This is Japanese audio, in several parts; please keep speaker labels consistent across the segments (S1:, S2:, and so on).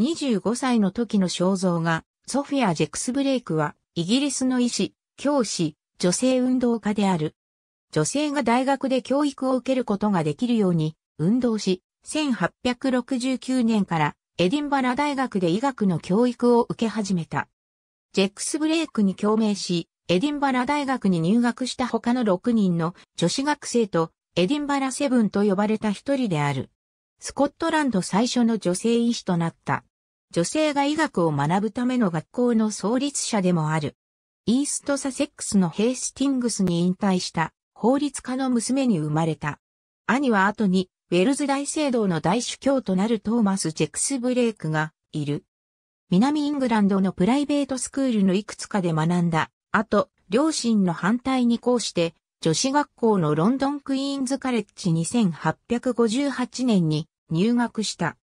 S1: 25歳の時の肖像画、ソフィア・ジェクスブレイクは、イギリスの医師、教師、女性運動家である。女性が大学で教育を受けることができるように、運動し、1869年からエディンバラ大学で医学の教育を受け始めた。ジェックス・ブレイクに共鳴し、エディンバラ大学に入学した他の6人の女子学生と、エディンバラセブンと呼ばれた一人である。スコットランド最初の女性医師となった。女性が医学を学ぶための学校の創立者でもある。イーストサセックスのヘイスティングスに引退した法律家の娘に生まれた。兄は後にウェルズ大聖堂の大主教となるトーマス・ジェクス・ブレイクがいる。南イングランドのプライベートスクールのいくつかで学んだ。あと、両親の反対にこうして、女子学校のロンドンクイーンズカレッジ2858年に入学した。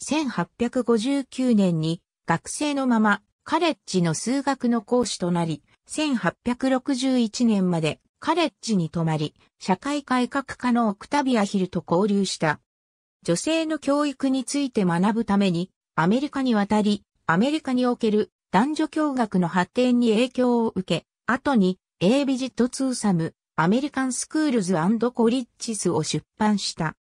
S1: 1859年に学生のままカレッジの数学の講師となり、1861年までカレッジに泊まり、社会改革家のオクタビア・ヒルと交流した。女性の教育について学ぶために、アメリカに渡り、アメリカにおける男女教学の発展に影響を受け、後に、A ビジットツーサム、アメリカンスクールズコリッジスを出版した。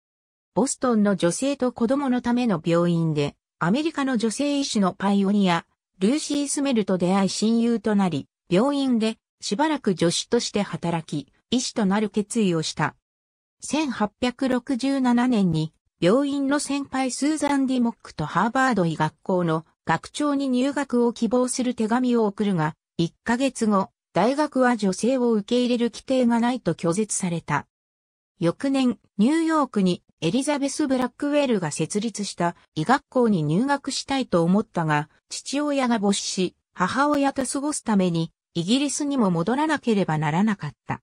S1: ボストンの女性と子供のための病院で、アメリカの女性医師のパイオニア、ルーシー・スメルと出会い親友となり、病院でしばらく助手として働き、医師となる決意をした。1867年に、病院の先輩スーザン・ディ・モックとハーバード医学校の学長に入学を希望する手紙を送るが、1ヶ月後、大学は女性を受け入れる規定がないと拒絶された。翌年、ニューヨークにエリザベス・ブラックウェルが設立した医学校に入学したいと思ったが、父親が没し、母親と過ごすために、イギリスにも戻らなければならなかった。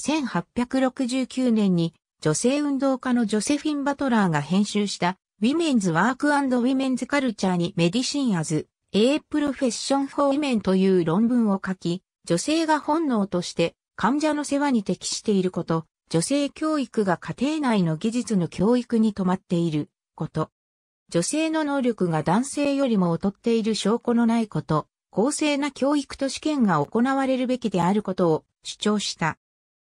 S1: 1869年に、女性運動家のジョセフィン・バトラーが編集した、ウィメンズ・ワーク・ウィメンズ・カルチャーにメディシン・アズ、エープロフェッション・フォー・ウィメンという論文を書き、女性が本能として患者の世話に適していること、女性教育が家庭内の技術の教育に止まっていること。女性の能力が男性よりも劣っている証拠のないこと、公正な教育と試験が行われるべきであることを主張した。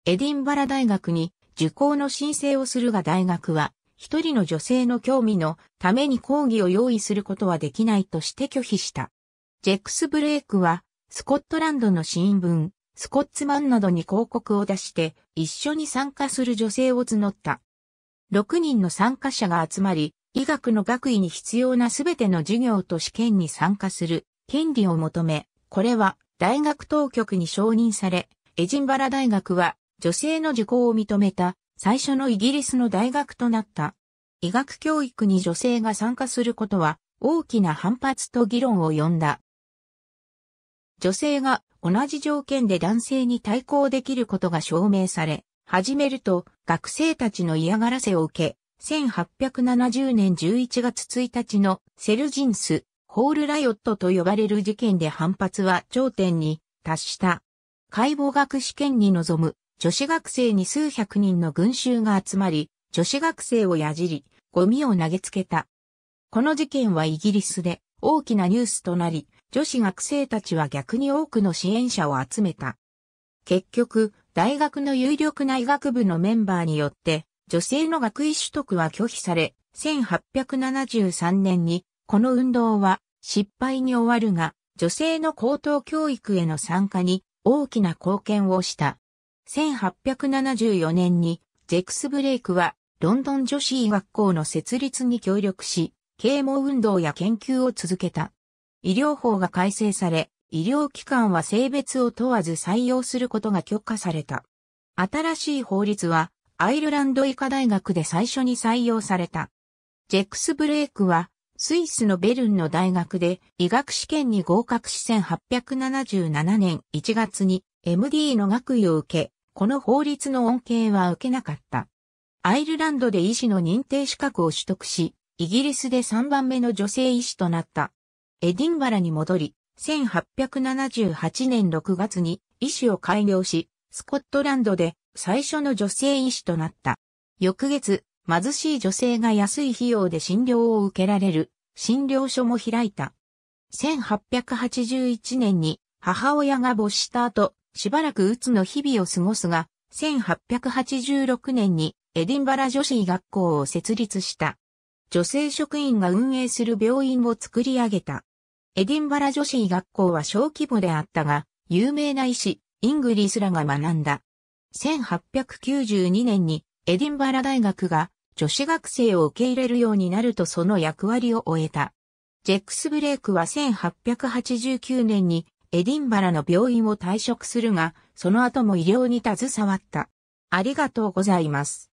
S1: エディンバラ大学に受講の申請をするが大学は、一人の女性の興味のために講義を用意することはできないとして拒否した。ジェックス・ブレイクは、スコットランドの新聞、スコッツマンなどに広告を出して一緒に参加する女性を募った。6人の参加者が集まり、医学の学位に必要なすべての授業と試験に参加する権利を求め、これは大学当局に承認され、エジンバラ大学は女性の受講を認めた最初のイギリスの大学となった。医学教育に女性が参加することは大きな反発と議論を呼んだ。女性が同じ条件で男性に対抗できることが証明され、始めると学生たちの嫌がらせを受け、1870年11月1日のセルジンス・ホールライオットと呼ばれる事件で反発は頂点に達した。解剖学試験に臨む女子学生に数百人の群衆が集まり、女子学生をやじり、ゴミを投げつけた。この事件はイギリスで大きなニュースとなり、女子学生たちは逆に多くの支援者を集めた。結局、大学の有力な医学部のメンバーによって、女性の学位取得は拒否され、1873年に、この運動は失敗に終わるが、女性の高等教育への参加に大きな貢献をした。1874年に、ジェクス・ブレイクは、ロンドン女子医学校の設立に協力し、啓蒙運動や研究を続けた。医療法が改正され、医療機関は性別を問わず採用することが許可された。新しい法律は、アイルランド医科大学で最初に採用された。ジェックス・ブレイクは、スイスのベルンの大学で医学試験に合格し1877年1月に MD の学位を受け、この法律の恩恵は受けなかった。アイルランドで医師の認定資格を取得し、イギリスで3番目の女性医師となった。エディンバラに戻り、1878年6月に医師を開業し、スコットランドで最初の女性医師となった。翌月、貧しい女性が安い費用で診療を受けられる診療所も開いた。1881年に母親が没した後、しばらくうつの日々を過ごすが、1886年にエディンバラ女子医学校を設立した。女性職員が運営する病院を作り上げた。エディンバラ女子医学校は小規模であったが、有名な医師、イングリスらが学んだ。1892年にエディンバラ大学が女子学生を受け入れるようになるとその役割を終えた。ジェックス・ブレイクは1889年にエディンバラの病院を退職するが、その後も医療に携わった。ありがとうございます。